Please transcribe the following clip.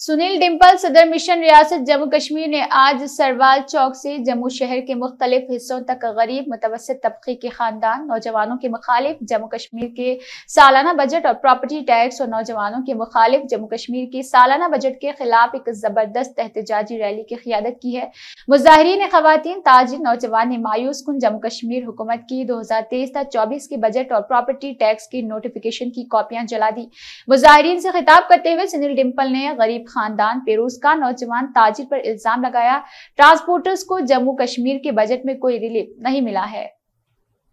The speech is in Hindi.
सुनील डिम्पल सदर मिशन रियासत जम्मू कश्मीर ने आज सरवाल चौक से जम्मू शहर के मुख्तलिफ हिस्सों तक गरीब मुतवसत तबके के खानदान नौजवानों के मुखालिफ जम्मू कश्मीर के सालाना बजट और प्रॉपर्टी टैक्स और नौजवानों के मुखालिफ जम्मू कश्मीर के सालाना बजट के खिलाफ एक जबरदस्त एहतजाजी रैली की क्यादत की है मुजाहरीन खातन ताजिर नौजवान ने मायूस कन जम्मू कश्मीर हुकूमत की दो हजार तेईस तक चौबीस के बजट और प्रॉपर्टी टैक्स की नोटिफिकेशन की कॉपियां जला दी मुजाहरीन से खिताब करते हुए सुनील डिम्पल ने गरीब खानदान पेरोज का नौजवान ताजिर पर इल्जाम लगाया ट्रांसपोर्टर्स को जम्मू कश्मीर के बजट में कोई रिलीफ नहीं मिला है